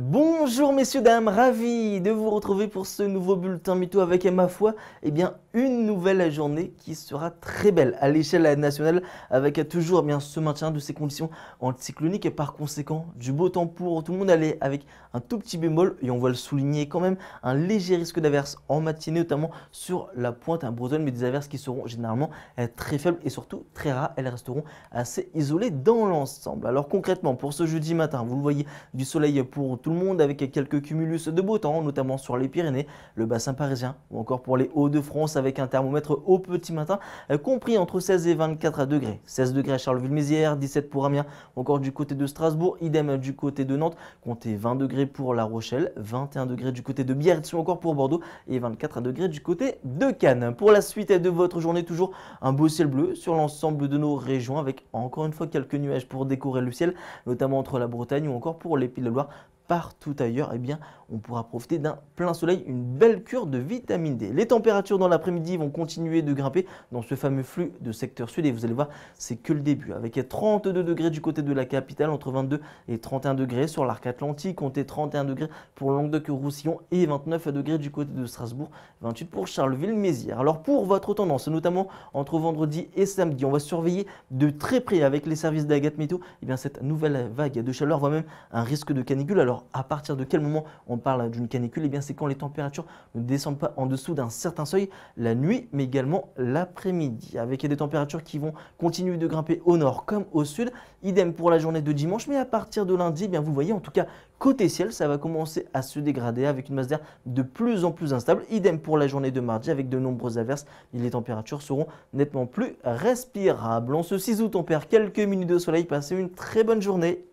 Bonjour messieurs, dames, ravi de vous retrouver pour ce nouveau bulletin mito avec ma foi, eh bien une nouvelle journée qui sera très belle à l'échelle nationale avec toujours bien ce maintien de ces conditions anticycloniques et par conséquent du beau temps pour tout le monde aller avec un tout petit bémol et on va le souligner quand même un léger risque d'averse en matinée notamment sur la pointe à hein, Bretonne mais des averses qui seront généralement eh, très faibles et surtout très rares, elles resteront assez isolées dans l'ensemble. Alors concrètement pour ce jeudi matin, vous le voyez du soleil pour tout le monde avec quelques cumulus de beau temps, notamment sur les Pyrénées, le bassin parisien ou encore pour les Hauts-de-France avec un thermomètre au petit matin euh, compris entre 16 et 24 degrés. 16 degrés à Charleville-Mézières, 17 pour Amiens, encore du côté de Strasbourg, idem du côté de Nantes, comptez 20 degrés pour La Rochelle, 21 degrés du côté de Biarritz ou encore pour Bordeaux et 24 degrés du côté de Cannes. Pour la suite de votre journée, toujours un beau ciel bleu sur l'ensemble de nos régions avec encore une fois quelques nuages pour décorer le ciel, notamment entre la Bretagne ou encore pour les Pays de Loire partout ailleurs, eh bien, on pourra profiter d'un plein soleil, une belle cure de vitamine D. Les températures dans l'après-midi vont continuer de grimper dans ce fameux flux de secteur sud et vous allez voir, c'est que le début. Avec 32 degrés du côté de la capitale, entre 22 et 31 degrés sur l'arc atlantique, comptez 31 degrés pour Languedoc-Roussillon et 29 degrés du côté de Strasbourg, 28 pour Charleville-Mézières. Alors pour votre tendance, notamment entre vendredi et samedi, on va surveiller de très près avec les services d'Agathe Météo eh bien, cette nouvelle vague de chaleur, voire même un risque de canicule. Alors à partir de quel moment on parle d'une canicule eh bien, c'est quand les températures ne descendent pas en dessous d'un certain seuil la nuit, mais également l'après-midi, avec des températures qui vont continuer de grimper au nord comme au sud. Idem pour la journée de dimanche, mais à partir de lundi, eh bien, vous voyez en tout cas côté ciel, ça va commencer à se dégrader avec une masse d'air de plus en plus instable. Idem pour la journée de mardi, avec de nombreuses averses, et les températures seront nettement plus respirables. On se 6 août, on perd quelques minutes de soleil. Passez une très bonne journée.